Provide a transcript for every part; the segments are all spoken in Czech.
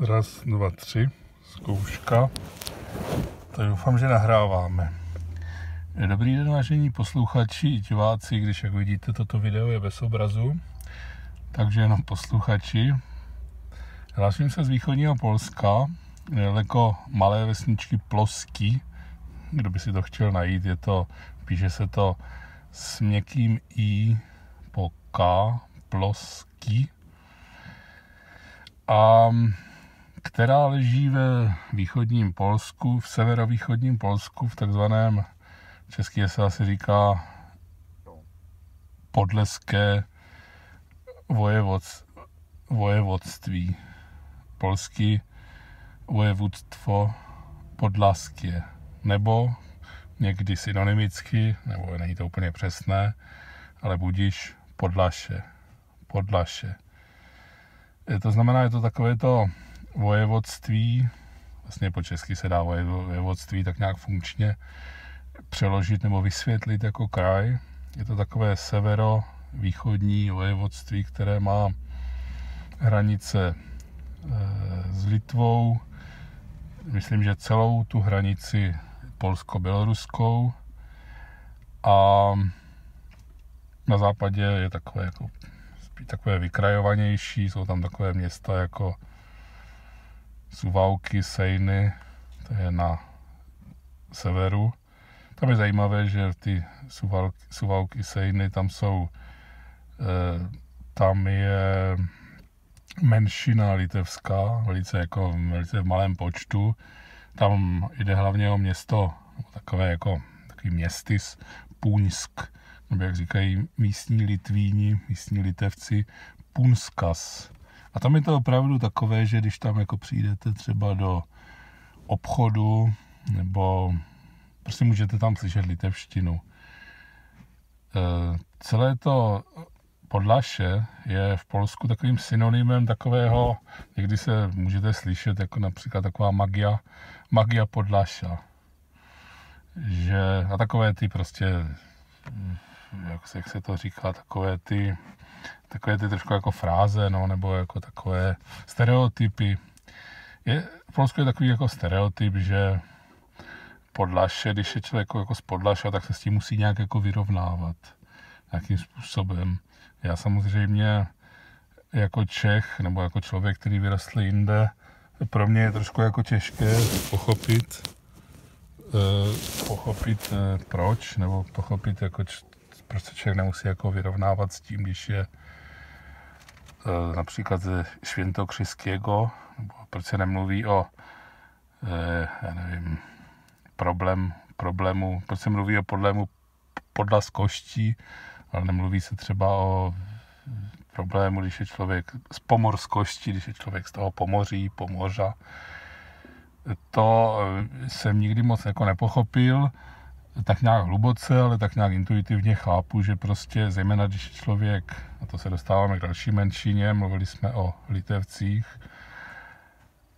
Raz, dva, tři. Zkouška. Tak doufám, že nahráváme. Dobrý den, vážení posluchači i diváci, když jak vidíte, toto video je bez obrazu, takže jenom posluchači. Hlásím se z východního Polska, daleko malé vesničky Plosky, kdo by si to chtěl najít, je to, píše se to s měkkým i po k, Plosky. A která leží ve východním Polsku, v severovýchodním Polsku, v takzvaném český se asi říká podleské vojevodství, vojevodství. Polský vojevodstvo podlaské. Nebo někdy synonymicky, nebo není to úplně přesné, ale budíš podlaše. Podlaše. E, to znamená, je to takové to vojevodství, vlastně po česky se dá vojevodství tak nějak funkčně přeložit nebo vysvětlit jako kraj. Je to takové severo-východní vojevodství, které má hranice eh, s Litvou, myslím, že celou tu hranici polsko-běloruskou a na západě je takové, jako, takové vykrajovanější, jsou tam takové města jako Suvalky, Sejny, to je na severu. Tam je zajímavé, že ty Suvalky, Suvalky Sejny, tam jsou, eh, tam je menšina litevská, velice, jako, velice v malém počtu. Tam jde hlavně o město, takové jako takový městys, Půňsk, nebo jak říkají místní Litvíni, místní Litevci, Punskas. A tam je to opravdu takové, že když tam jako přijdete třeba do obchodu, nebo prostě můžete tam slyšet litevštinu. E, celé to podlaše je v Polsku takovým synonymem takového, někdy se můžete slyšet jako například taková magia, magia podlaša. Že, a takové ty prostě, jak se, jak se to říká, takové ty takové ty trošku jako fráze, no, nebo jako takové stereotypy. Je, v Polsku je takový jako stereotyp, že podlaše, když je člověk jako, z podlaša, tak se s tím musí nějak jako vyrovnávat nějakým způsobem. Já samozřejmě jako Čech, nebo jako člověk, který vyrostl jinde, pro mě je trošku jako těžké pochopit, eh, pochopit eh, proč, nebo pochopit, jako, proč prostě se člověk nemusí jako vyrovnávat s tím, když je e, například ze Švintokřiského, nebo proč se nemluví o e, já nevím, problém, problému, proč se mluví o problému podla z koští, ale nemluví se třeba o problému, když je člověk z pomorskosti, když je člověk z toho pomoří, pomořa. To e, jsem nikdy moc jako nepochopil tak nějak hluboce, ale tak nějak intuitivně chápu, že prostě zejména když člověk, a to se dostáváme k další menšině, mluvili jsme o litevcích,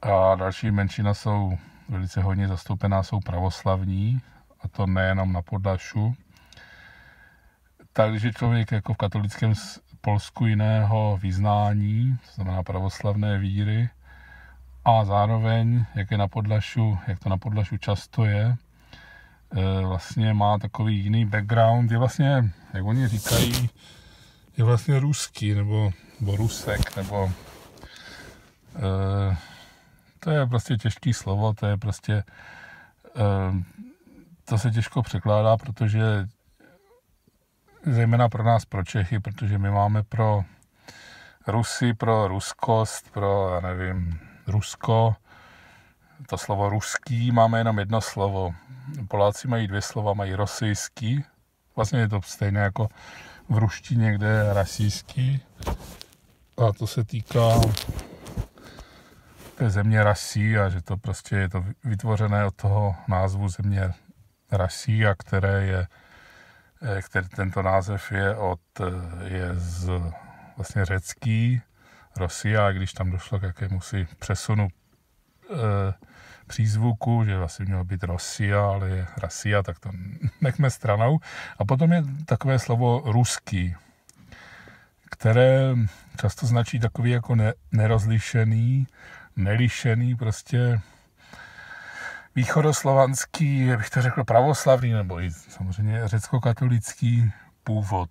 a další menšina jsou velice hodně zastoupená, jsou pravoslavní, a to nejenom na Podlašu. Takže člověk jako v katolickém Polsku jiného vyznání, to znamená pravoslavné víry, a zároveň, jak je na Podlašu, jak to na Podlašu často je, Eh, vlastně má takový jiný background, je vlastně, jak oni říkají, je vlastně ruský, nebo, nebo rusek, nebo e, to je prostě těžký slovo, to je prostě e, to se těžko překládá, protože zejména pro nás, pro Čechy, protože my máme pro Rusy, pro ruskost, pro, já nevím, Rusko, to slovo ruský máme jenom jedno slovo. Poláci mají dvě slova, mají rosijský, vlastně je to stejné jako v ruštině, kde je rasijský. A to se týká té země rasí a že to prostě je to vytvořené od toho názvu země rasí a které je, eh, který tento název je od, eh, je z vlastně řecký, Rosia, když tam došlo k jakému si přesunu eh, přízvuku, že asi mělo být Rosia, ale je Rasia, tak to nechme stranou. A potom je takové slovo ruský, které často značí takový jako ne, nerozlišený, nelišený, prostě východoslovanský, jak bych to řekl, pravoslavný, nebo i samozřejmě řecko-katolický původ.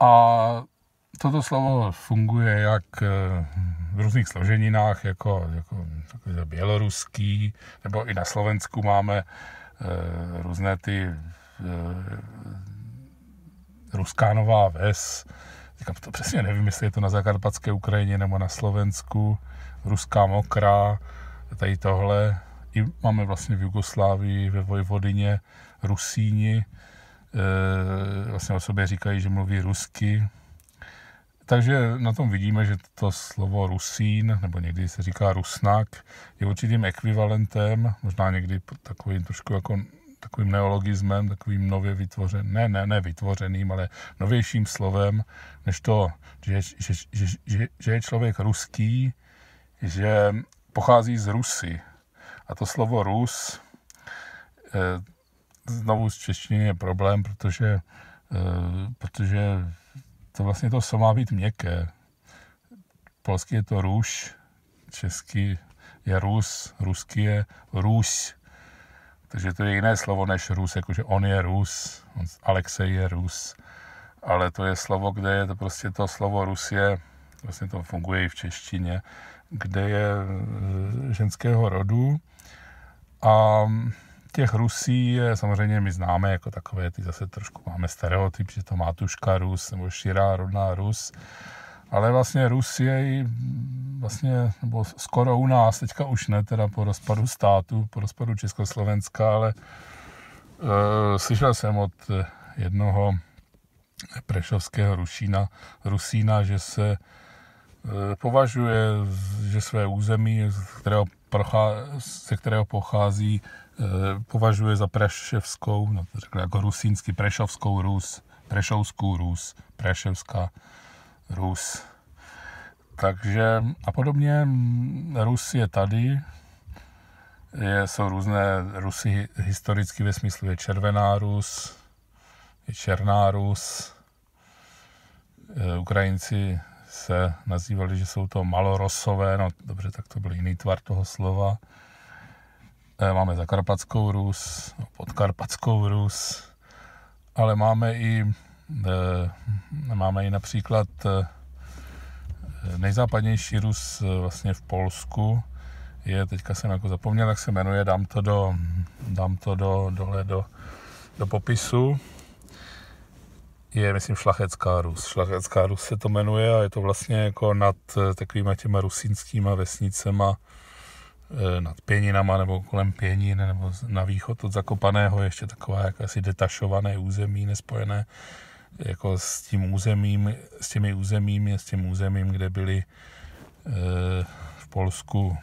A toto slovo funguje jak eh, v různých složeninách, jako, jako takové běloruský, nebo i na Slovensku máme eh, různé ty eh, ruská nová ves, říkám to přesně nevím, jestli je to na zakarpatské Ukrajině nebo na Slovensku, ruská mokrá, tady tohle. I máme vlastně v Jugoslávii, ve Vojvodině, Rusíni, e, vlastně o sobě říkají, že mluví rusky, takže na tom vidíme, že to slovo Rusín, nebo někdy se říká Rusnak, je určitým ekvivalentem, možná někdy takovým trošku jako takovým neologismem, takovým nově vytvořeným, ne, ne, ne vytvořeným, ale novějším slovem, než to, že, že, že, že, že je člověk ruský, že pochází z Rusy. A to slovo Rus, eh, znovu z češtiny je problém, protože, eh, protože to vlastně to so má být měkké. Polsky je to růž, česky je rus, rusky je růž. Takže to je jiné slovo než rus, jakože on je rus, Alexej je rus. Ale to je slovo, kde je to prostě to slovo rus je, vlastně to funguje i v češtině, kde je e, ženského rodu. A těch Rusí je, samozřejmě my známe jako takové, ty zase trošku máme stereotyp, že to má tuška Rus nebo širá rodná Rus, ale vlastně Rus je vlastně, nebo skoro u nás, teďka už ne, teda po rozpadu státu, po rozpadu Československa, ale e, slyšel jsem od eh, jednoho prešovského Rušína, Rusína, že se eh, považuje, že své území, z kterého prochá, se kterého pochází, Eh, považuje za preševskou, no řekl jako rusínsky, prešovskou Rus, prešovskou Rus, preševská Rus. Takže a podobně mm, Rus je tady, je, jsou různé Rusy historicky ve smyslu je červená Rus, je černá Rus. Eh, Ukrajinci se nazývali, že jsou to malorosové, no dobře, tak to byl jiný tvar toho slova. Eh, máme Zakarpatskou Rus, Podkarpatskou Rus, ale máme i, eh, máme i například eh, nejzápadnější Rus vlastně v Polsku, je, teďka jsem jako zapomněl, jak se jmenuje, dám to do, dám to do, dole do, do popisu. Je, myslím, šlachecká Rus. Šlachecká Rus se to jmenuje a je to vlastně jako nad takovými těma rusínskýma vesnicema, Eh, nad Pěninama nebo kolem Pěnin nebo na východ od Zakopaného, ještě takové jako asi detašované území nespojené eh, jako s tím územím, s těmi územími, s tím územím, kde byli e, v Polsku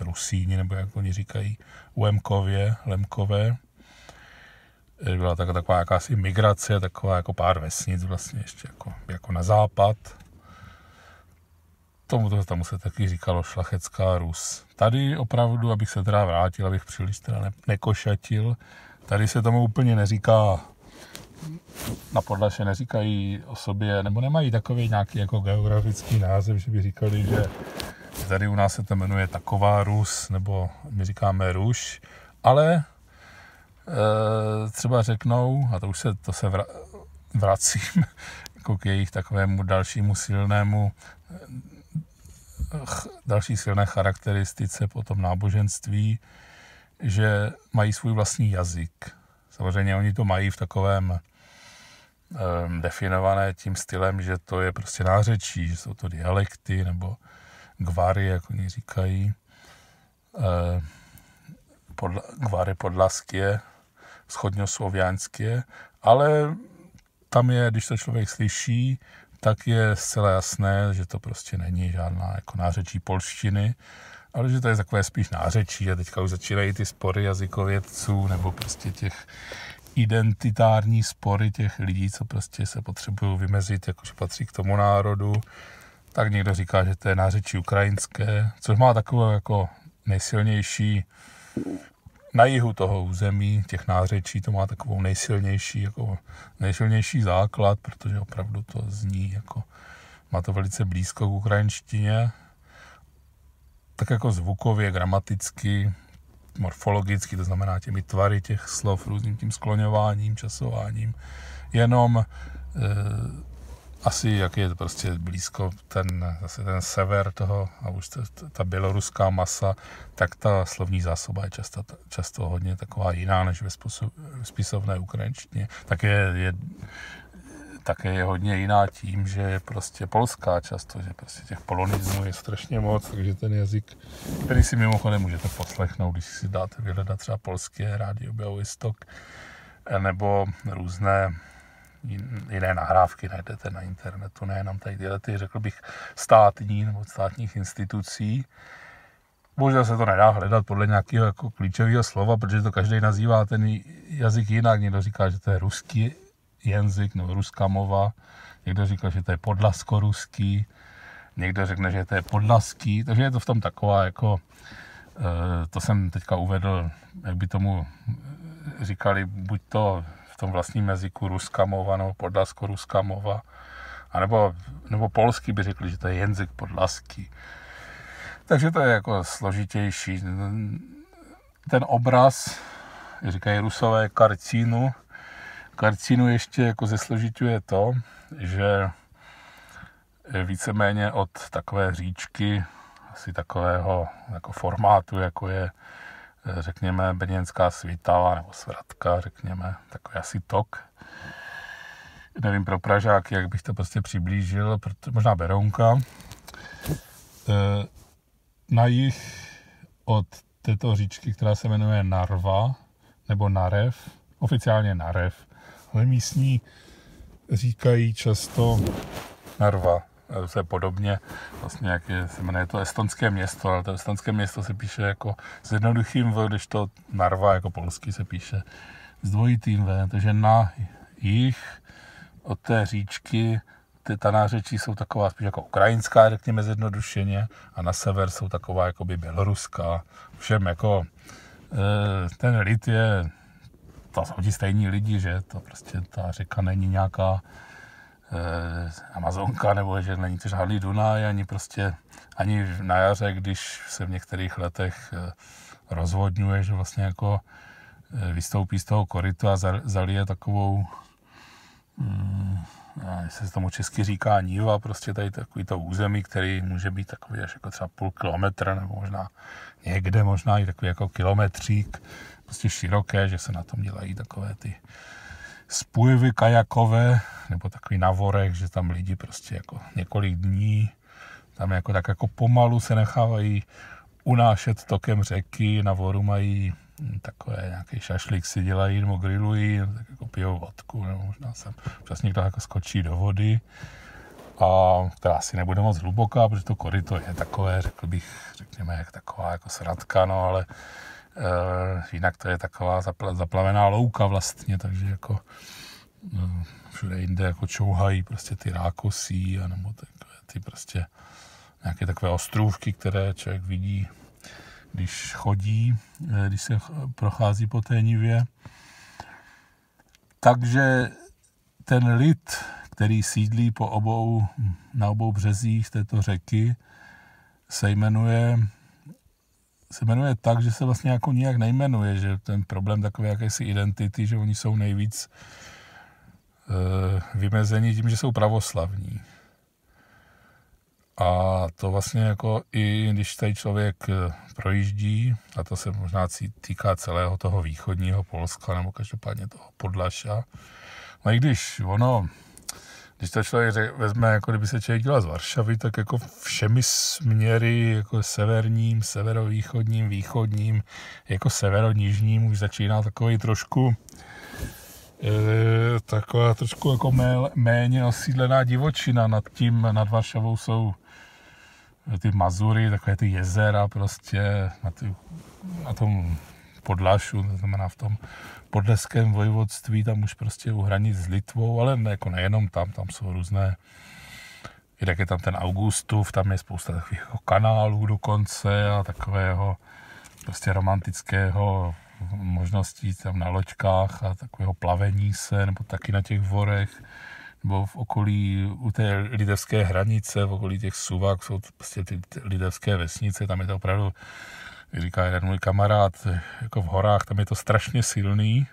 Rusíni, nebo jak oni říkají, Uemkově, Lemkové. Byla taková taková jakási migrace, taková jako pár vesnic vlastně ještě jako, jako na západ. Tomu to tam se taky říkalo šlachecká Rus. Tady opravdu, abych se teda vrátil, abych příliš teda ne- nekošatil, tady se tomu úplně neříká na podlaše neříkají o sobě, nebo nemají takový nějaký jako geografický název, že by říkali, že tady u nás se to jmenuje taková Rus, nebo my říkáme Ruš, ale e, třeba řeknou, a to už se, to se vracím jako k jejich takovému dalšímu silnému další silné charakteristice potom náboženství, že mají svůj vlastní jazyk. Samozřejmě oni to mají v takovém um, definované tím stylem, že to je prostě nářečí, že jsou to dialekty nebo gvary, jak oni říkají. E, podla, gvary podlaskie, schodňoslovianskie, ale tam je, když to člověk slyší, tak je zcela jasné, že to prostě není žádná jako nářečí polštiny, ale že to je takové spíš nářečí a teďka už začínají ty spory jazykovědců nebo prostě těch identitární spory těch lidí, co prostě se potřebují vymezit, jakože patří k tomu národu. Tak někdo říká, že to je nářečí ukrajinské, což má takové jako nejsilnější na jihu toho území, těch nářečí, to má takovou nejsilnější, jako nejsilnější základ, protože opravdu to zní jako, má to velice blízko k ukrajinštině, tak jako zvukově, gramaticky, morfologicky, to znamená těmi tvary těch slov, různým tím skloňováním, časováním, jenom e, asi jak je prostě blízko ten, zase ten sever toho a už ta, ta běloruská masa, tak ta slovní zásoba je často, často hodně taková jiná než ve způsob, spisovné ukrajinštině. Tak je, je také je hodně jiná tím, že je prostě polská často, že prostě těch polonismů je strašně moc, takže ten jazyk, který si mimochodem můžete poslechnout, když si dáte vyhledat třeba polské rádio Białystok, nebo různé jiné nahrávky najdete na internetu, nejenom tady tyhle, ty, řekl bych, státní nebo státních institucí. Možná se to nedá hledat podle nějakého jako klíčového slova, protože to každý nazývá ten jazyk jinak. Někdo říká, že to je ruský jazyk nebo ruská mova, někdo říká, že to je podlaskoruský, někdo řekne, že to je podlaský, takže je to v tom taková jako, eh, to jsem teďka uvedl, jak by tomu říkali, buď to v tom vlastním jazyku mova nebo Podlasko-Ruskamova, ruská anebo, nebo polsky by řekli, že to je jazyk podlasky. Takže to je jako složitější. Ten obraz, říkají rusové karcínu, karcínu ještě jako zesložituje to, že víceméně od takové říčky, asi takového jako formátu, jako je řekněme, brněnská svítava nebo svratka, řekněme, takový asi tok. Nevím pro Pražáky, jak bych to prostě přiblížil, proto, možná Berounka. E, na jich od této říčky, která se jmenuje Narva, nebo Narev, oficiálně Narev, ale místní říkají často Narva se podobně, vlastně jak je, se jmenuje to estonské město, ale to estonské město se píše jako s jednoduchým V, když to Narva jako polský se píše s dvojitým V, takže na jich od té říčky ty nářečí jsou taková spíš jako ukrajinská, řekněme zjednodušeně, a na sever jsou taková jako by běloruská. Všem jako eh, ten lid je, to jsou ti stejní lidi, že to prostě ta řeka není nějaká Eh, Amazonka, nebo že není to žádný Dunaj, ani prostě, ani na jaře, když se v některých letech eh, rozvodňuje, že vlastně jako eh, vystoupí z toho korytu a zalije takovou, hmm, se tomu česky říká níva, prostě tady takový to území, který může být takový až jako třeba půl kilometra, nebo možná někde možná i takový jako kilometřík, prostě široké, že se na tom dělají takové ty spůjevy kajakové, nebo takový navorek, že tam lidi prostě jako několik dní tam jako tak jako pomalu se nechávají unášet tokem řeky, na voru mají takové nějaký šašlik si dělají nebo grillují, tak jako pijou vodku, nebo možná sem přes někdo jako skočí do vody, a, která asi nebude moc hluboká, protože to koryto je takové, řekl bych, řekněme, jak taková jako sradka, no ale Eh, jinak to je taková zaplavená louka vlastně, takže jako mm, všude jinde jako čouhají prostě ty rákosí, nebo takové ty prostě nějaké takové ostrůvky, které člověk vidí, když chodí, eh, když se prochází po té nivě. Takže ten lid, který sídlí po obou, na obou březích této řeky, se jmenuje se jmenuje tak, že se vlastně jako nijak nejmenuje, že ten problém takové jakési identity, že oni jsou nejvíc e, vymezení tím, že jsou pravoslavní. A to vlastně jako i když tady člověk eh, projíždí, a to se možná týká celého toho východního Polska, nebo každopádně toho Podlaša, no i když ono když to člověk řek, vezme, jako kdyby se člověk dělal z Varšavy, tak jako všemi směry, jako severním, severovýchodním, východním, jako severonižním už začíná takový trošku e, taková trošku jako mé, méně osídlená divočina. Nad tím, nad Varšavou jsou e, ty mazury, takové ty jezera prostě na, ty, na tom Podlašu, to znamená v tom podleském vojvodství, tam už prostě u hranic s Litvou, ale ne, jako nejenom tam, tam jsou různé jak je tam ten Augustův, tam je spousta takových jako kanálů dokonce a takového prostě romantického možností tam na loďkách a takového plavení se, nebo taky na těch vorech, nebo v okolí u té lidevské hranice, v okolí těch suvak jsou prostě ty lidevské vesnice, tam je to opravdu jak říká jeden můj kamarád, jako v horách, tam je to strašně silný,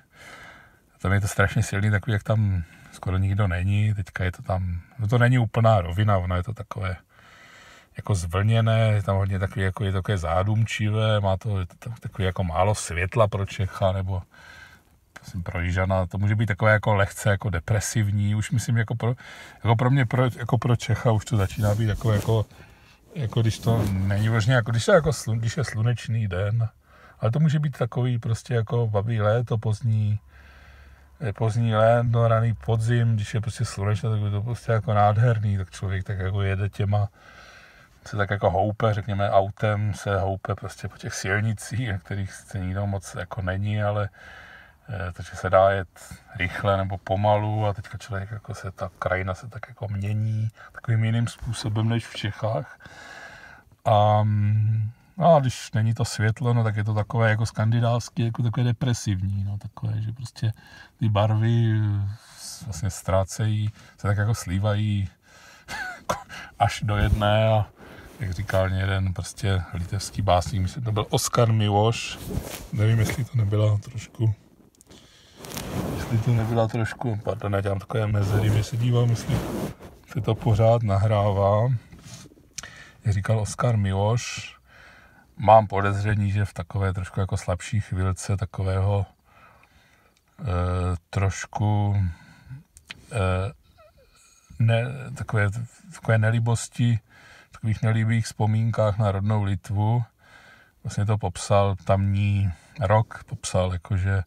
tam je to strašně silný, takový, jak tam skoro nikdo není, teďka je to tam, no to není úplná rovina, ono je to takové jako zvlněné, je tam hodně takový, jako je takové zádumčivé, má to, je to takový jako málo světla pro Čecha, nebo jsem pro to může být takové jako lehce jako depresivní, už myslím, jako pro, jako pro mě, pro, jako pro Čecha už to začíná být jako jako jako když to není možné, jako když je, jako slun, když je slunečný den, ale to může být takový prostě jako babí léto, pozdní, eh, pozdní léto, raný podzim, když je prostě slunečné, tak je to prostě jako nádherný, tak člověk tak jako jede těma, se tak jako houpe, řekněme autem, se houpe prostě po těch silnicích, na kterých se nikdo moc jako není, ale Eh, takže se dá jet rychle nebo pomalu a teďka člověk jako se, ta krajina se tak jako mění takovým jiným způsobem než v Čechách. A, mm, a když není to světlo, no tak je to takové jako skandinávské, jako takové depresivní, no takové, že prostě ty barvy eh, vlastně ztrácejí, se tak jako slívají až do jedné a jak říkal mě jeden prostě litevský básník, myslím, to byl Oskar Miloš, nevím, jestli to nebyla trošku Jestli to nebyla trošku, pardon, já dělám takové mezery, my se dívám, jestli se to pořád nahrává. Jak říkal Oskar Miloš, mám podezření, že v takové trošku jako slabší chvilce takového e, trošku e, ne, takové, takové nelibosti, takových nelibých vzpomínkách na rodnou Litvu. Vlastně to popsal tamní rok, popsal jakože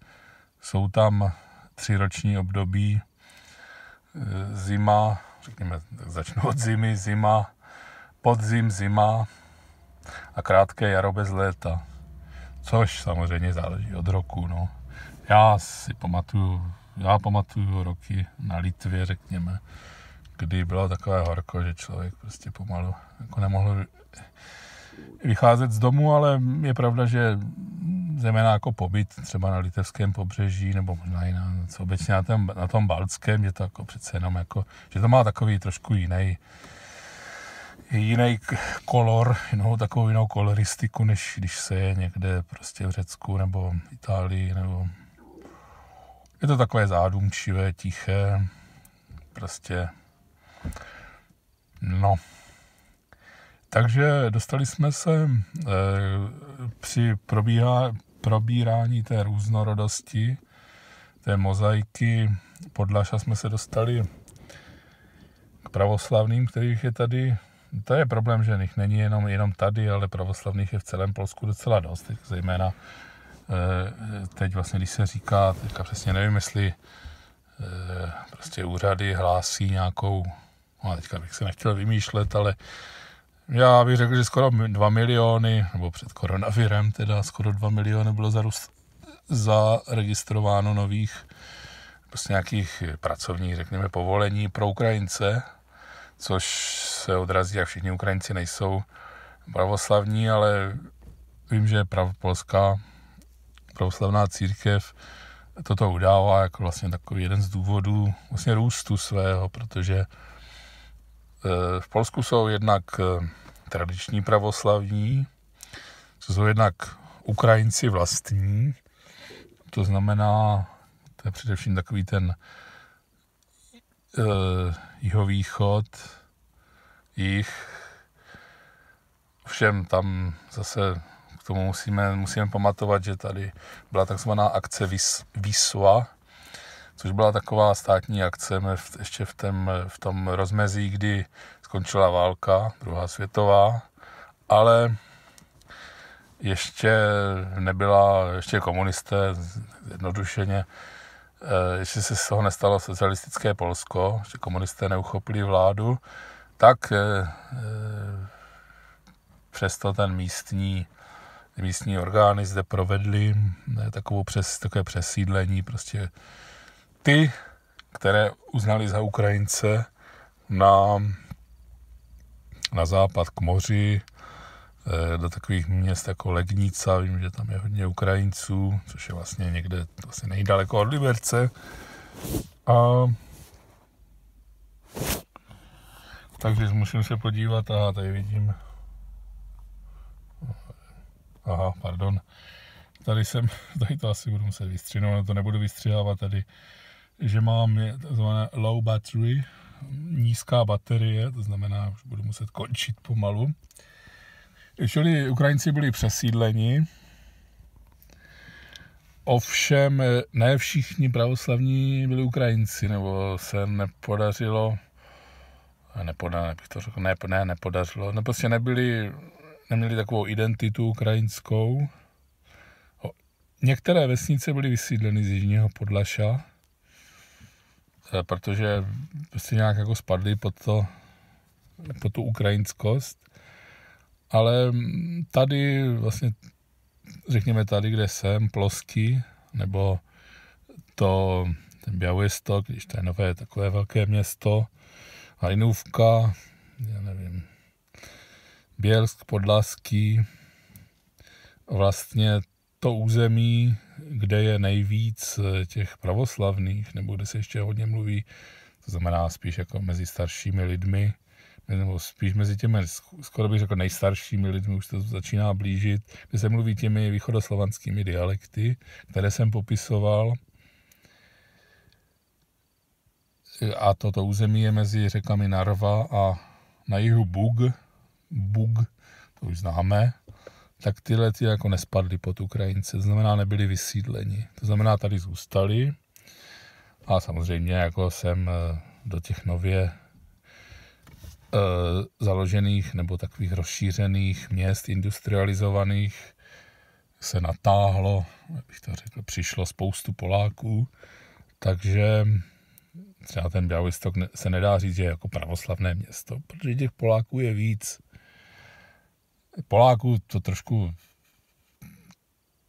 jsou tam tři roční období, e, zima, řekněme, začnu od zimy, zima, podzim, zima a krátké jaro bez léta. Což samozřejmě záleží od roku. No. Já si pamatuju, já pamatuju roky na Litvě, řekněme, kdy bylo takové horko, že člověk prostě pomalu jako nemohl vycházet z domu, ale je pravda, že zejména jako pobyt třeba na litevském pobřeží, nebo možná i na, co obecně na, tom, na tom balckém, je to jako přece jenom jako, že to má takový trošku jiný, jiný kolor, jinou takovou jinou koloristiku, než když se je někde prostě v Řecku nebo Itálii, nebo je to takové zádumčivé, tiché, prostě, no. Takže dostali jsme se e, při probíhá, probírání té různorodosti, té mozaiky Podlaša jsme se dostali k pravoslavným, kterých je tady, to je problém, že nich není jenom, jenom tady, ale pravoslavných je v celém Polsku docela dost, teď zejména eh, teď vlastně, když se říká, teďka přesně nevím, jestli eh, prostě úřady hlásí nějakou, no teďka bych se nechtěl vymýšlet, ale já bych řekl, že skoro 2 miliony, nebo před koronavirem teda, skoro 2 miliony bylo zarůst, zaregistrováno nových prostě nějakých pracovních, řekněme, povolení pro Ukrajince, což se odrazí, jak všichni Ukrajinci nejsou pravoslavní, ale vím, že prav, polská pravoslavná církev toto udává jako vlastně takový jeden z důvodů vlastně růstu svého, protože Eh, v Polsku jsou jednak eh, tradiční pravoslavní, co jsou jednak Ukrajinci vlastní, to znamená, to je především takový ten e, jihovýchod, jich. Všem tam zase k tomu musíme, musíme pamatovat, že tady byla takzvaná akce Vis, Visua, což byla taková státní akce ještě v, tom v tom rozmezí, kdy skončila válka, druhá světová, ale ještě nebyla, ještě komunisté jednodušeně, eh, ještě se z toho nestalo socialistické Polsko, že komunisté neuchopili vládu, tak eh, eh, přesto ten místní místní orgány zde provedly takovou přes, takové přesídlení prostě ty, které uznali za Ukrajince na, na západ k moři, eh, do takových měst jako Legnica, vím, že tam je hodně Ukrajinců, což je vlastně někde asi vlastně nejdaleko od Liberce. A... Takže musím se podívat, a tady vidím. Aha, pardon. Tady jsem, tady to asi budu muset vystřihnout, no to nebudu vystřihávat tady že mám je takzvané low battery, nízká baterie, to znamená, už budu muset končit pomalu. Čili Ukrajinci byli přesídleni, ovšem ne všichni pravoslavní byli Ukrajinci, nebo se nepodařilo, nepodá, bych to řekl, ne, ne, nepodařilo, ne, prostě nebyli, neměli takovou identitu ukrajinskou. Některé vesnice byly vysídleny z Jižního Podlaša, Eh, protože si nějak jako spadli pod, to, pod tu ukrajinskost. Ale mm, tady vlastně, řekněme tady, kde jsem, Plosky, nebo to, ten Białystok, když to je nové takové velké město, Hajnůvka, já nevím, Bělsk, Podlaský, vlastně to území, kde je nejvíc eh, těch pravoslavných, nebo kde se ještě hodně mluví, to znamená spíš jako mezi staršími lidmi, nebo spíš mezi těmi, skoro bych řekl, nejstaršími lidmi, už to začíná blížit, kde se mluví těmi východoslovanskými dialekty, které jsem popisoval. A toto území je mezi řekami Narva a na jihu Bug, Bug, to už známe, tak tyhle ty jako nespadly pod Ukrajince, to znamená nebyli vysídleni. To znamená tady zůstali a samozřejmě jako jsem eh, do těch nově eh, založených nebo takových rozšířených měst, industrializovaných, se natáhlo, bych to řekl, přišlo spoustu Poláků, takže třeba ten Białystok se nedá říct, že je jako pravoslavné město, protože těch Poláků je víc. Poláků to trošku...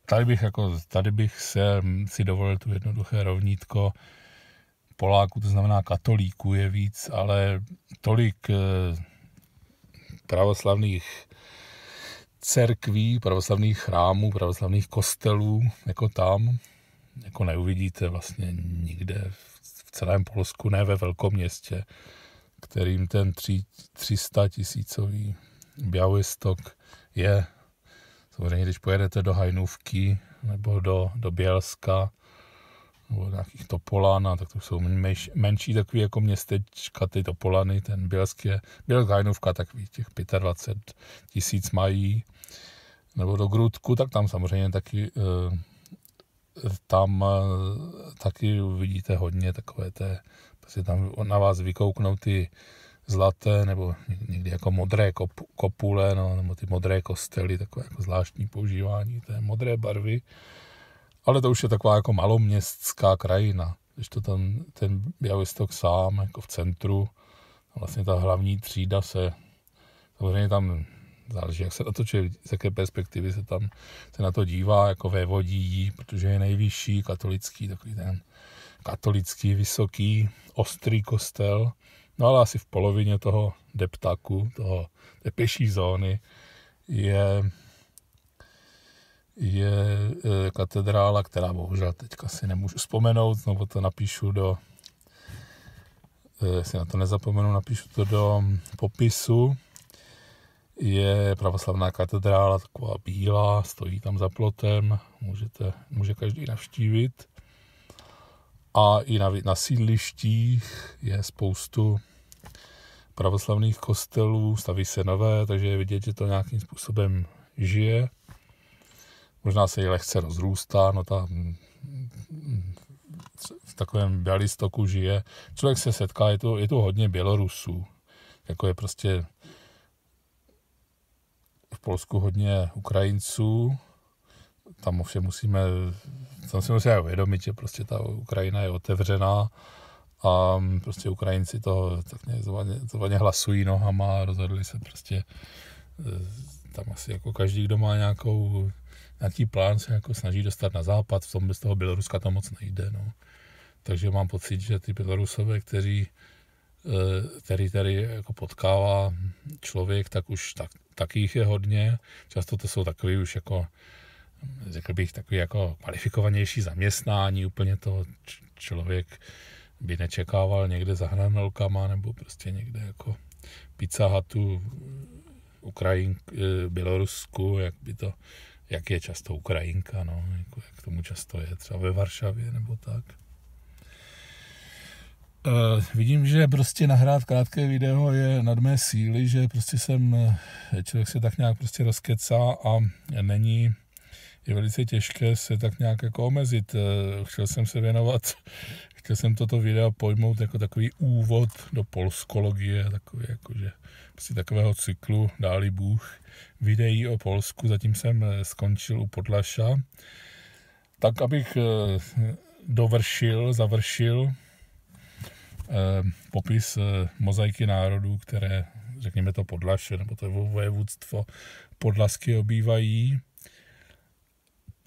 Tady bych, jako, tady bych se, mm, si dovolil tu jednoduché rovnítko. Poláků, to znamená katolíků je víc, ale tolik eh, pravoslavných cerkví, pravoslavných chrámů, pravoslavných kostelů, jako tam, jako neuvidíte vlastně nikde v celém Polsku, ne ve velkoměstě, městě, kterým ten tři, 300 tisícový Białystok je, samozřejmě když pojedete do Hajnůvky nebo do, do Bělska, nebo nějakých Topolána, tak to jsou menší, menší takové jako městečka, ty Topolany, ten Bělsk je, Bělsk Hajnůvka, takových těch 25 tisíc mají, nebo do Grudku, tak tam samozřejmě taky eh, tam eh, taky vidíte hodně takové té, prostě tam na vás vykouknou ty zlaté nebo někdy jako modré kopule, no, nebo ty modré kostely, takové jako zvláštní používání té modré barvy. Ale to už je taková jako maloměstská krajina. Když to tam ten Białystok sám, jako v centru, vlastně ta hlavní třída se, samozřejmě tam záleží, jak se na to z jaké perspektivy se tam se na to dívá, jako vodí, protože je nejvyšší katolický, takový ten katolický, vysoký, ostrý kostel, No ale asi v polovině toho deptaku, toho, té pěší zóny, je, je e, katedrála, která bohužel teďka si nemůžu vzpomenout, nebo to napíšu do, e, si na to nezapomenu, napíšu to do popisu, je pravoslavná katedrála, taková bílá, stojí tam za plotem, můžete, může každý navštívit. A i na, na sídlištích je spoustu pravoslavných kostelů, staví se nové, takže je vidět, že to nějakým způsobem žije. Možná se i lehce rozrůstá, no ta v takovém Bělistoku žije. Člověk se setká, je tu, je tu hodně Bělorusů. Jako je prostě v Polsku hodně Ukrajinců, tam ovšem musíme jsem si musel uvědomit, že prostě ta Ukrajina je otevřená a mm, prostě Ukrajinci to tak nějak zvaně hlasují nohama a rozhodli se prostě e, tam asi jako každý, kdo má nějakou, nějaký plán, se jako snaží dostat na západ, v tom bez toho Běloruska to moc nejde. No. Takže mám pocit, že ty Bělorusové, kteří e, který tady jako potkává člověk, tak už tak, tak jich je hodně. Často to jsou takový už jako řekl bych, takový jako kvalifikovanější zaměstnání, úplně to č- člověk by nečekával někde za hranolkama nebo prostě někde jako pizza hatu Ukrajin, e, Bělorusku, jak by to, jak je často Ukrajinka, no, jako jak tomu často je třeba ve Varšavě nebo tak. Uh, vidím, že prostě nahrát krátké video je nad mé síly, že prostě jsem, e, člověk se tak nějak prostě rozkecá a není je velice těžké se tak nějak jako omezit. Eh, chtěl jsem se věnovat, chtěl jsem toto video pojmout jako takový úvod do polskologie, takový jakože prostě takového cyklu, dáli Bůh, videí o Polsku. Zatím jsem eh, skončil u Podlaša. Tak, abych eh, dovršil, završil popis mozaiky národů, které, řekněme to Podlaše, nebo to je vojevůdstvo Podlasky obývají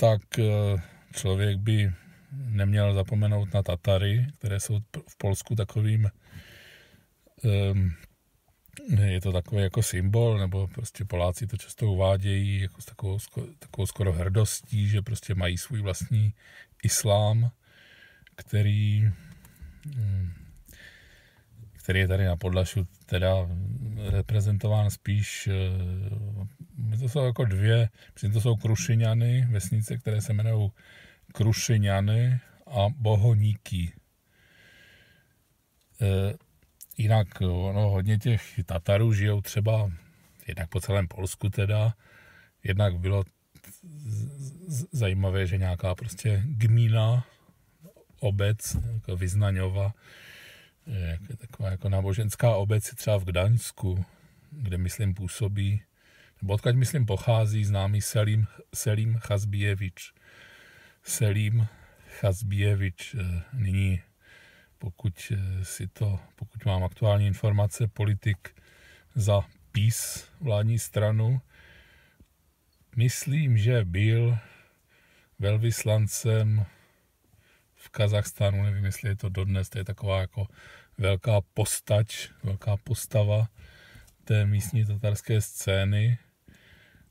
tak eh, člověk by neměl zapomenout na Tatary, které jsou v Polsku takovým, ehm, je to takový jako symbol, nebo prostě Poláci to často uvádějí jako s takovou, takovou skoro hrdostí, že prostě mají svůj vlastní islám, který mm, který je tady na Podlašu teda reprezentován spíš eh, to jsou jako dvě, myslím, to jsou Krušiňany, vesnice, které se jmenují Krušiňany a Bohoníky. E, jinak ono, hodně těch Tatarů žijou třeba jednak po celém Polsku teda, jednak bylo zajímavé, že nějaká prostě gmína, obec, jako Vyznaňova, e, taková jako náboženská obec třeba v Gdaňsku, kde myslím působí nebo odkud myslím pochází známý Selim, Selim Chazbijevič. Selim Chazbijevič eh, nyní, pokud, eh, si to, pokud mám aktuální informace, politik za PIS, vládní stranu, myslím, že byl velvyslancem v Kazachstánu, nevím, jestli je to dodnes, to je taková jako velká postač, velká postava té místní tatarské scény.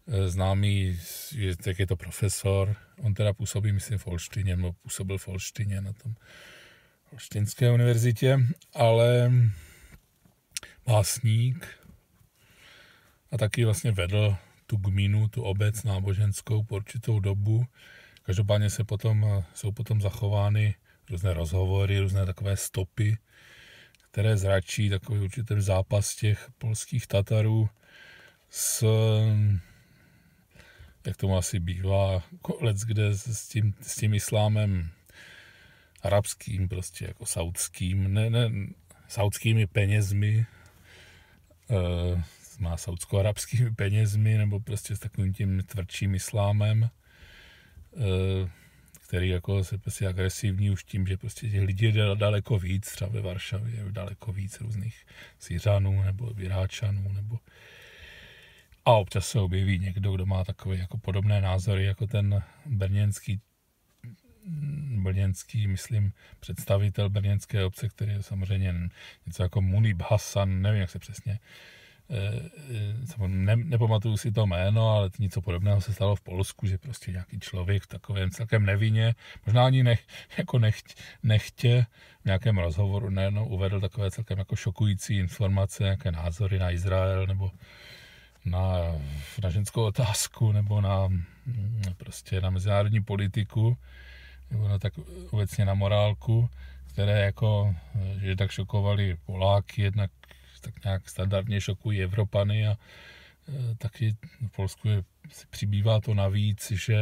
Eh, známý, je, tak je to profesor, on teda působí, myslím, v Olštině, nebo působil v Olštině na tom Olštinské univerzitě, ale básník a taky vlastně vedl tu gminu, tu obec náboženskou po určitou dobu. Každopádně se potom, eh, jsou potom zachovány různé rozhovory, různé takové stopy, které zračí takový určitý zápas těch polských Tatarů s jak tomu asi bývá, jako lec kde s tím, s tím islámem arabským, prostě jako saudským, ne, ne, saudskými penězmi, e, má saudsko-arabskými penězmi, nebo prostě s takovým tím tvrdším islámem, e, který jako se prostě agresivní už tím, že prostě těch lidí je daleko víc, třeba ve Varšavě je daleko víc různých Syřanů nebo Iráčanů nebo a občas se objeví někdo, kdo má takové jako podobné názory jako ten brněnský, brněnský, myslím, představitel brněnské obce, který je samozřejmě něco jako Munib Hassan, nevím, jak se přesně eh, eh, ne, nepamatuju si to jméno, ale něco podobného se stalo v Polsku, že prostě nějaký člověk v takovém celkem nevině, možná ani nech, jako nechť, nechtě, v nějakém rozhovoru nejenom uvedl takové celkem jako šokující informace, nějaké názory na Izrael nebo na, na ženskou otázku nebo na mm, prostě na mezinárodní politiku nebo na tak obecně na morálku, které jako, že tak šokovali Poláky, jednak tak nějak standardně šokují Evropany a eh, taky v Polsku je, přibývá to navíc, že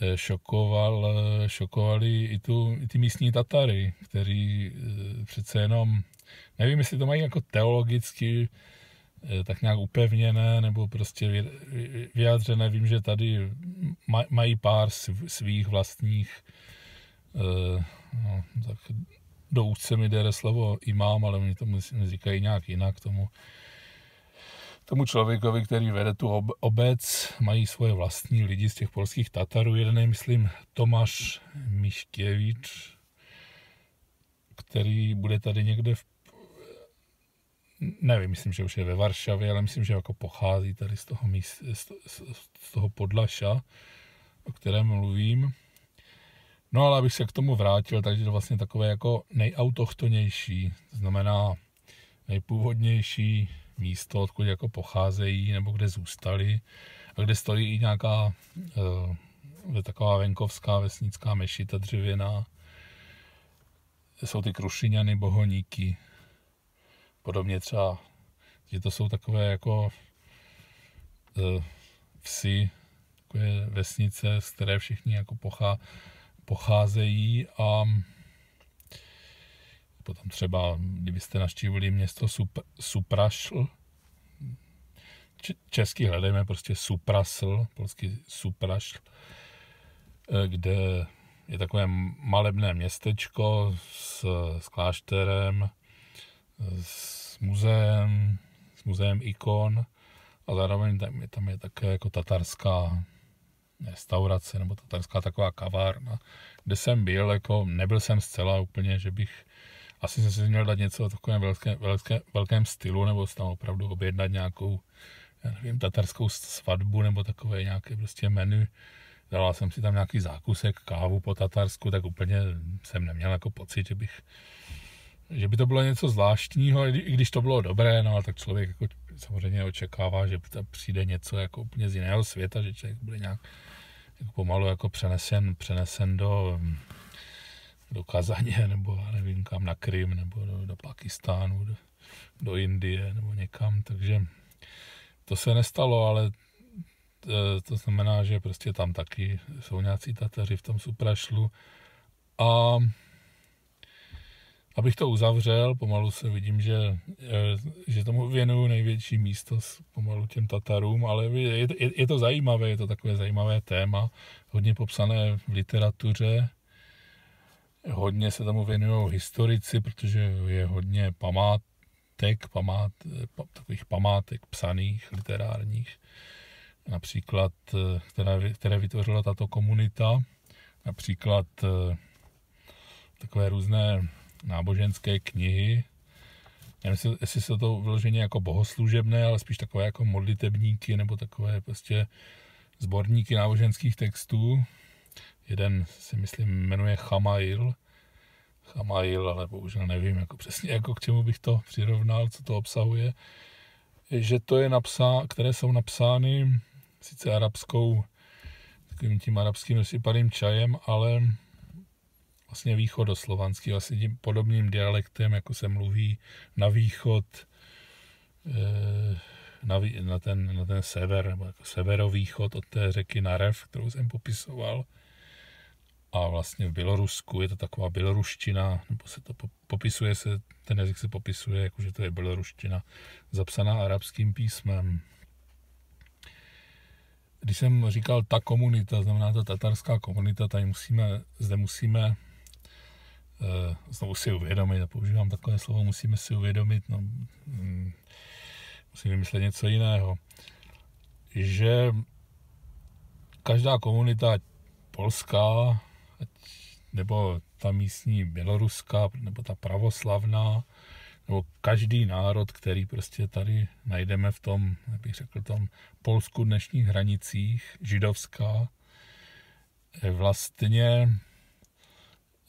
eh, šokoval, eh, šokovali i, tu, i ty místní Tatary, e, přece jenom, nevím, jestli to mají jako teologicky, Eh, tak nějak upevněné nebo prostě vyjádřené. Vím, že tady mají pár svých vlastních eh, no, tak do úce mi jde slovo imám, ale oni tomu říkají nějak jinak tomu tomu člověkovi, který vede tu obec, mají svoje vlastní lidi z těch polských Tatarů. Jeden je, myslím, Tomáš Miškěvič, který bude tady někde v nevím, myslím, že už je ve Varšavě, ale myslím, že jako pochází tady z toho, míst, z, z, z toho Podlaša, o kterém mluvím. No ale abych se k tomu vrátil, takže to vlastně takové jako nejautochtonější, znamená nejpůvodnější místo, odkud jako pocházejí nebo kde zůstali a kde stojí i nějaká e, taková venkovská vesnická mešita dřevěná. Jsou ty krušiňany, bohoníky, Podobně třeba, že to jsou takové jako e, vsi, takové vesnice, z které všichni jako pochá, pocházejí a potom třeba, kdybyste naštívili město Sup, Suprašl, český hledejme prostě Suprasl, polský Suprašl, e, kde je takové malebné městečko s, s klášterem, s muzeem, s muzeem ikon a zároveň tam je, tam je také jako tatarská restaurace nebo tatarská taková kavárna, kde jsem byl, jako nebyl jsem zcela úplně, že bych asi jsem si měl dát něco v takovém velké, velké, velkém stylu, nebo tam opravdu objednat nějakou, já nevím, tatarskou svatbu, nebo takové nějaké prostě menu. Dala jsem si tam nějaký zákusek, kávu po tatarsku, tak úplně jsem neměl jako pocit, že bych že by to bylo něco zvláštního, i když to bylo dobré, no tak člověk jako samozřejmě očekává, že přijde něco jako úplně z jiného světa, že člověk bude nějak jako pomalu jako přenesen, přenesen do, do Kazaně, nebo já nevím kam, na Krym, nebo do, do Pakistánu, do, do Indie, nebo někam, takže to se nestalo, ale to, e, to znamená, že prostě tam taky jsou nějací Tataři v tom suprašlu a Abych to uzavřel, pomalu se vidím, že, eh, že tomu věnuju největší místo s pomalu těm Tatarům, ale je, je, je to zajímavé, je to takové zajímavé téma, hodně popsané v literatuře, hodně se tomu věnují historici, protože je hodně památek, památ, takových památek psaných, literárních, například, eh, které, které vytvořila tato komunita, například eh, takové různé náboženské knihy. Nevím, jestli se to vyloženě jako bohoslužebné, ale spíš takové jako modlitebníky nebo takové prostě zborníky náboženských textů. Jeden si myslím jmenuje Chamail. Chamail, ale bohužel nevím jako přesně, jako k čemu bych to přirovnal, co to obsahuje. Že to je napsá, které jsou napsány sice arabskou, takovým tím arabským rozsypaným čajem, ale vlastně východoslovanský, vlastně tím podobným dialektem, jako se mluví na východ, eh, na, na, ten, na ten sever, nebo jako severovýchod od té řeky Narev, kterou jsem popisoval. A vlastně v Bělorusku je to taková běloruština, nebo se to popisuje se, ten jazyk se popisuje, jako že to je běloruština, zapsaná arabským písmem. Když jsem říkal ta komunita, znamená ta tatarská komunita, tady musíme, zde musíme Eh, znovu si uvědomit, a používám takové slovo, musíme si uvědomit, no, mm, musíme myslet něco jiného, že každá komunita, polská, nebo ta místní běloruská, nebo ta pravoslavná, nebo každý národ, který prostě tady najdeme v tom, jak bych řekl, tom Polsku dnešních hranicích, židovská, vlastně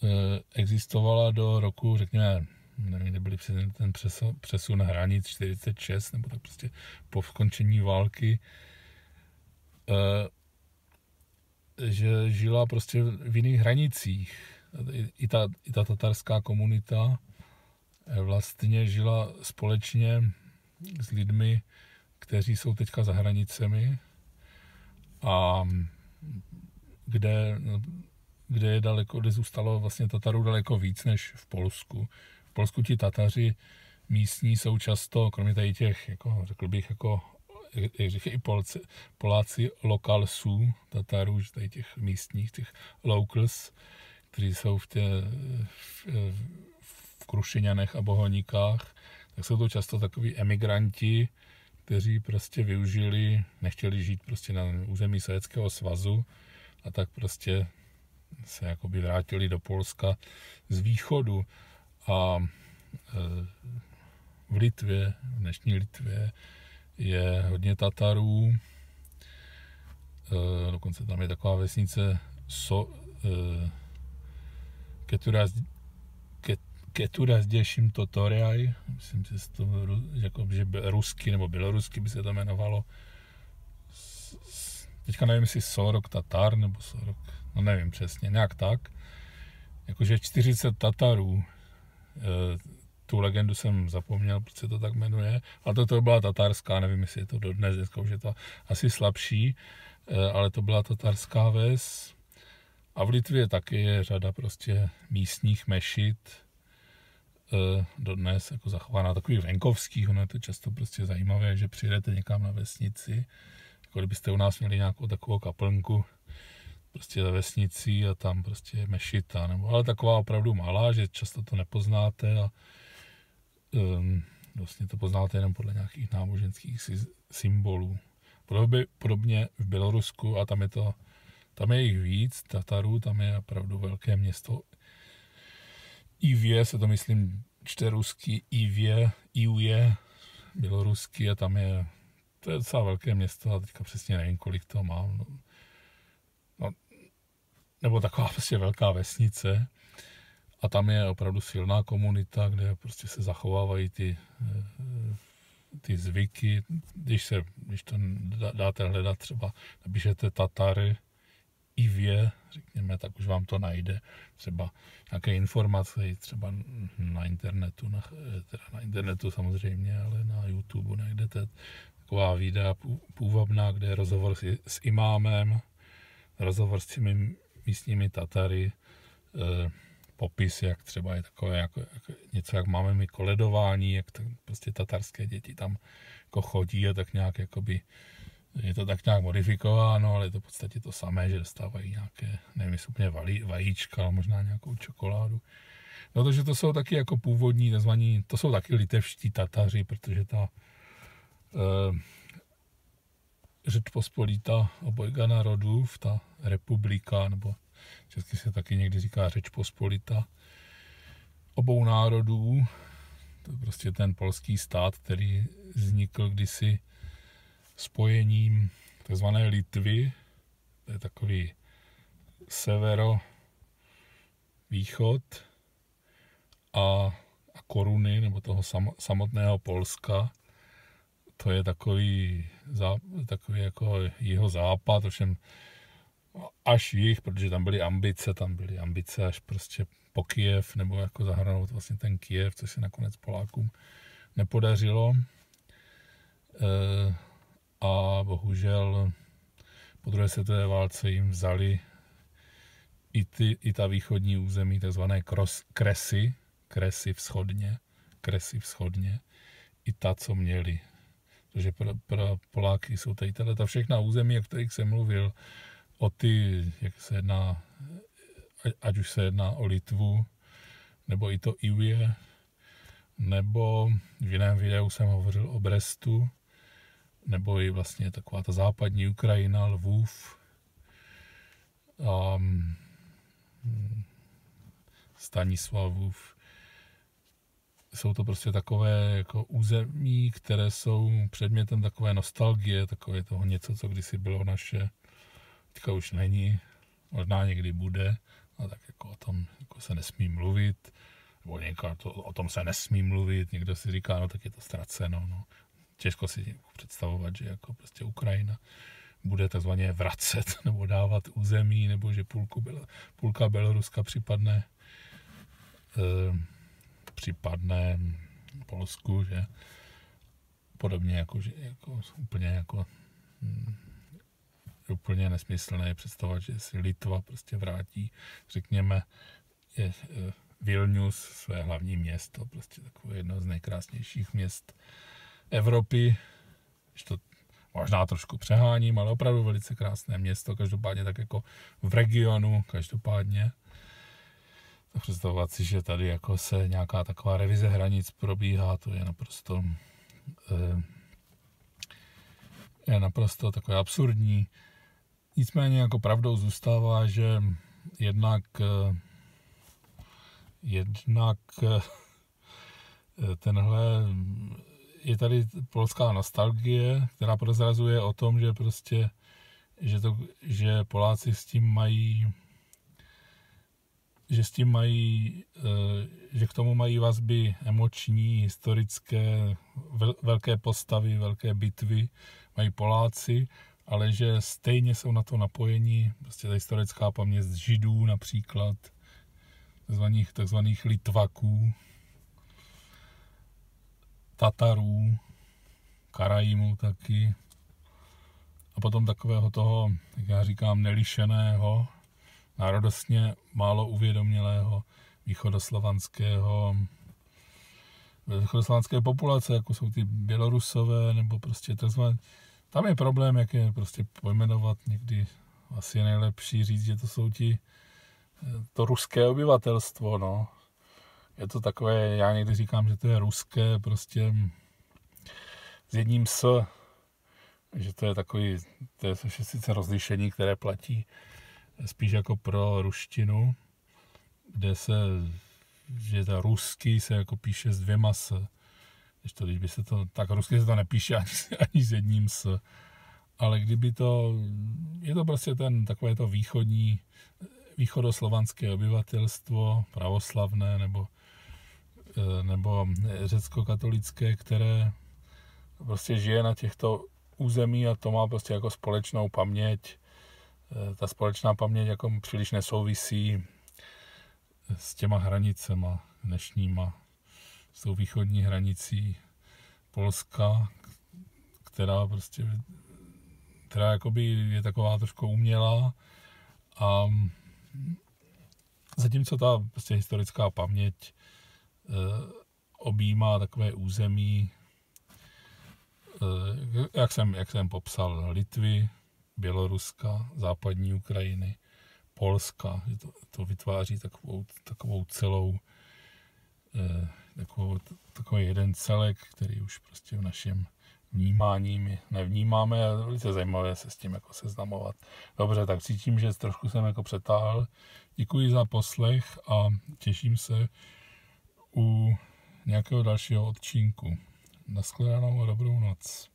Eh, existovala do roku, řekněme, nevím, kde byly ten přesun hranic 46, nebo tak prostě po skončení války, eh, že žila prostě v jiných hranicích. I ta, i ta tatarská komunita eh, vlastně žila společně s lidmi, kteří jsou teďka za hranicemi a kde no, kde je daleko, kde zůstalo vlastně Tatarů daleko víc než v Polsku. V Polsku ti Tataři místní jsou často, kromě tady těch, jako, řekl bych, jako jak říkají Polci, Poláci lokalsů, Tatarů, že tady těch místních, těch locals, kteří jsou v, tě, v, v Krušiňanech a Bohoníkách, tak jsou to často takový emigranti, kteří prostě využili, nechtěli žít prostě na území Sovětského svazu a tak prostě se jakoby vrátili do Polska z východu a e, v Litvě, v dnešní Litvě je hodně Tatarů, e, dokonce tam je taková vesnice so, e, Ketura s děším Totoriaj, myslím, že, to, jako, že rusky nebo bělorusky by se to jmenovalo, s, teďka nevím, jestli Sorok Tatar nebo Sorok, no nevím přesně, nějak tak. Jakože 40 Tatarů, eh, tu legendu jsem zapomněl, proč se to tak jmenuje, a toto byla tatarská, nevím, jestli je to dodnes, dneska už je to asi slabší, eh, ale to byla tatarská ves. A v Litvě taky je řada prostě místních mešit, eh, dodnes jako zachovaná, takový venkovský, ono je to často prostě zajímavé, že přijedete někam na vesnici, jako kdybyste u nás měli nějakou takovou kaplnku, prostě za vesnicí a tam prostě mešita, nebo, ale taková opravdu malá, že často to nepoznáte a um, vlastně to poznáte jenom podle nějakých náboženských symbolů. Podobně, podobně v Bělorusku a tam je to, tam je jich víc, Tatarů, tam je opravdu velké město Ivě, se to myslím čte rusky, Ivě, Iuje, bělorusky a tam je to je docela velké město a teďka přesně nevím, kolik to mám. No, no, nebo taková prostě velká vesnice a tam je opravdu silná komunita, kde prostě se zachovávají ty, eh, ty zvyky. Když, se, když to dáte hledat třeba, napíšete Tatary, IVě, řekněme, tak už vám to najde. Třeba nějaké informace, třeba na internetu, na, eh, teda na internetu samozřejmě, ale na YouTube najdete taková videa půvabná, kde je rozhovor s imámem, rozhovor s těmi místními Tatary, e, popis, jak třeba je takové jako, jako něco, jak máme my koledování, jak to, prostě tatarské děti tam jako chodí a tak nějak jakoby, je to tak nějak modifikováno, ale je to v podstatě to samé, že dostávají nějaké, nevím, jestli úplně vajíčka, ale možná nějakou čokoládu. No, takže to jsou taky jako původní, nazvaní, to jsou taky litevští Tataři, protože ta Eh, řečpospolita obojga národů, ta republika, nebo česky se taky někdy říká Řečpospolita, obou národů, to je prostě ten polský stát, který vznikl kdysi spojením tzv. Litvy, to je takový severo-východ a, a koruny, nebo toho samotného Polska, to je takový, zá, takový jako jeho západ, ovšem až jich, protože tam byly ambice, tam byly ambice až prostě po Kiev, nebo jako zahrnout vlastně ten Kiev, což se nakonec Polákům nepodařilo. E, a bohužel po druhé světové válce jim vzali i, ty, i ta východní území, takzvané kros, kresy, kresy vschodně, kresy vschodně, i ta, co měli protože pro, pro Poláky jsou tady tato, ta všechna území, o kterých jsem mluvil, o ty, jak se jedná, ať už se jedná o Litvu, nebo i to Ivě, nebo v jiném videu jsem hovořil o Brestu, nebo i vlastně taková ta západní Ukrajina, Lvův. Um, mm, Stanislavův, jsou to prostě takové jako území, které jsou předmětem takové nostalgie, takové toho něco, co kdysi bylo naše, teďka už není, možná někdy bude, a tak jako o tom jako se nesmí mluvit, nebo někdo to, o tom se nesmí mluvit, někdo si říká, no tak je to ztraceno, no. Těžko si představovat, že jako prostě Ukrajina bude takzvaně vracet nebo dávat území, nebo že půlku, půlka Běloruska připadne eh, případné Polsku, že podobně jako, že, jako úplně jako hm, úplně nesmyslné je představovat, že si Litva prostě vrátí, řekněme, je e, Vilnius, své hlavní město, prostě takové jedno z nejkrásnějších měst Evropy, když to možná trošku přeháním, ale opravdu velice krásné město, každopádně tak jako v regionu, každopádně představovat si, že tady jako se nějaká taková revize hranic probíhá, to je naprosto eh, je naprosto takové absurdní. Nicméně jako pravdou zůstává, že jednak eh, jednak eh, tenhle je tady polská nostalgie, která prozrazuje o tom, že prostě že, to, že Poláci s tím mají že s tím mají, eh, že k tomu mají vazby emoční, historické, velké postavy, velké bitvy, mají Poláci, ale že stejně jsou na to napojeni, prostě ta historická paměť Židů například, takzvaných, takzvaných Litvaků, Tatarů, Karajimů taky, a potom takového toho, jak já říkám, nelišeného, národostně málo uvědomělého východoslovanského východoslovanské populace, jako jsou ty bělorusové, nebo prostě tzv. Tam je problém, jak je prostě pojmenovat někdy asi je nejlepší říct, že to jsou ti to ruské obyvatelstvo, no. Je to takové, já někdy říkám, že to je ruské, prostě s jedním s, že to je takový, to je sice rozlišení, které platí spíš jako pro ruštinu, kde se, že ta rusky se jako píše s dvěma s. Když, to, když by se to, tak rusky se to nepíše ani, ani s jedním s. Ale kdyby to, je to prostě ten, takové to východní, východoslovanské obyvatelstvo, pravoslavné nebo, eh, nebo eh, řecko-katolické, které prostě žije na těchto území a to má prostě jako společnou paměť Eh, ta společná paměť jako příliš nesouvisí s těma hranicema dnešníma, s tou východní hranicí Polska, která prostě která jakoby je taková trošku umělá a zatímco ta prostě historická paměť e, objímá takové území, e, jak, jsem, jak jsem popsal, Litvy, Běloruska, západní Ukrajiny, Polska. Že to, to vytváří takovou, takovou celou, eh, takovou, takový jeden celek, který už prostě v našem vnímání my nevnímáme a velice zajímavé se s tím jako seznamovat. Dobře, tak cítím, že trošku jsem jako přetáhl. Děkuji za poslech a těším se u nějakého dalšího odčinku. Naschledanou a dobrou noc.